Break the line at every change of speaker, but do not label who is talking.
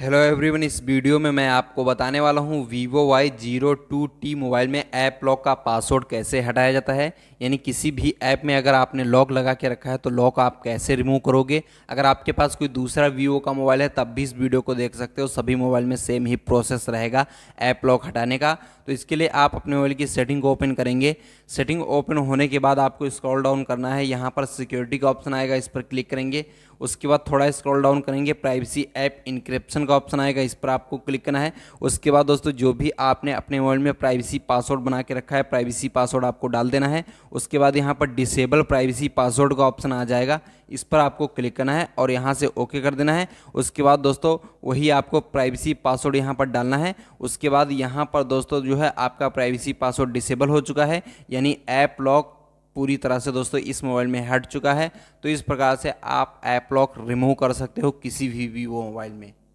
hello everyone इस video में मैं आपको बताने वाला हूं Vivo Y zero two T mobile में ऐप लॉक का पासवर्ड कैसे हटाया जाता है यानी किसी भी ऐप में अगर आपने लॉक लगा के रखा है तो लॉक आप कैसे रिमूव करोगे अगर आपके पास कोई दूसरा वीवो का मोबाइल है तब भी इस वीडियो को देख सकते हो सभी मोबाइल में सेम ही प्रोसेस रहेगा ऐप लॉक हटाने का तो इसके लिए आप अपने मोबाइल की सेटिंग को ओपन करेंगे सेटिंग ओपन होने के बाद आपको स्क्रॉल डाउन करना है यहाँ पर सिक्योरिटी का ऑप्शन आएगा इस पर क्लिक करेंगे उसके बाद थोड़ा स्क्रॉल डाउन करेंगे प्राइवेसी ऐप इंक्रिप्शन का ऑप्शन आएगा इस पर आपको क्लिक करना है उसके बाद दोस्तों जो भी आपने अपने मोबाइल में प्राइवेसी पासवर्ड बना के रखा है प्राइवेसी पासवर्ड आपको डाल देना है उसके बाद यहाँ पर डिसेबल प्राइवेसी पासवर्ड का ऑप्शन आ जाएगा इस पर आपको क्लिक करना है और यहाँ से ओके कर देना है उसके बाद दोस्तों वही आपको प्राइवेसी पासवर्ड यहाँ पर डालना है उसके बाद यहाँ पर दोस्तों जो है आपका प्राइवेसी पासवर्ड डिसेबल हो चुका है यानी ऐप लॉक पूरी तरह से दोस्तों इस मोबाइल में हट चुका है तो इस प्रकार से आप ऐप लॉक रिमूव कर सकते हो किसी भी वीवो मोबाइल में